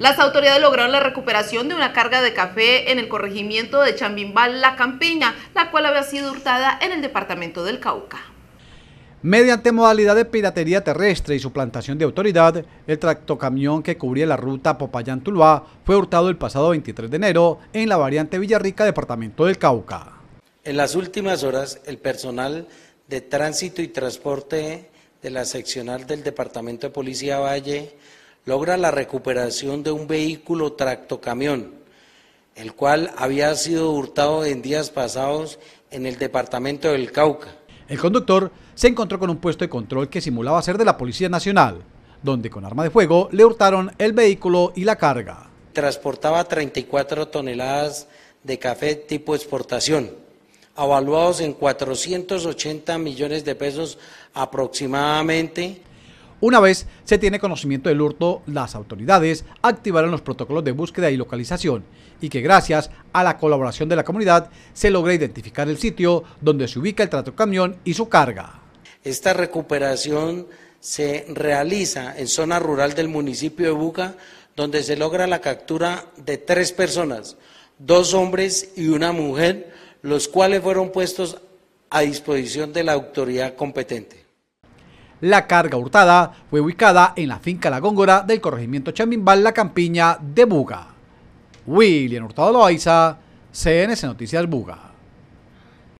Las autoridades lograron la recuperación de una carga de café en el corregimiento de Chambimbal, La Campiña, la cual había sido hurtada en el departamento del Cauca. Mediante modalidad de piratería terrestre y suplantación de autoridad, el tractocamión que cubría la ruta Popayán-Tuluá fue hurtado el pasado 23 de enero en la variante Villarrica, departamento del Cauca. En las últimas horas, el personal de tránsito y transporte de la seccional del Departamento de Policía Valle logra la recuperación de un vehículo tractocamión, el cual había sido hurtado en días pasados en el departamento del Cauca. El conductor se encontró con un puesto de control que simulaba ser de la Policía Nacional, donde con arma de fuego le hurtaron el vehículo y la carga. Transportaba 34 toneladas de café tipo exportación, avaluados en 480 millones de pesos aproximadamente. Una vez se tiene conocimiento del hurto, las autoridades activaron los protocolos de búsqueda y localización y que gracias a la colaboración de la comunidad se logra identificar el sitio donde se ubica el trato camión y su carga. Esta recuperación se realiza en zona rural del municipio de Buca, donde se logra la captura de tres personas, dos hombres y una mujer, los cuales fueron puestos a disposición de la autoridad competente. La carga hurtada fue ubicada en la finca La Góngora del corregimiento Chambimbal La Campiña de Buga. William Hurtado Loaiza, CNC Noticias Buga.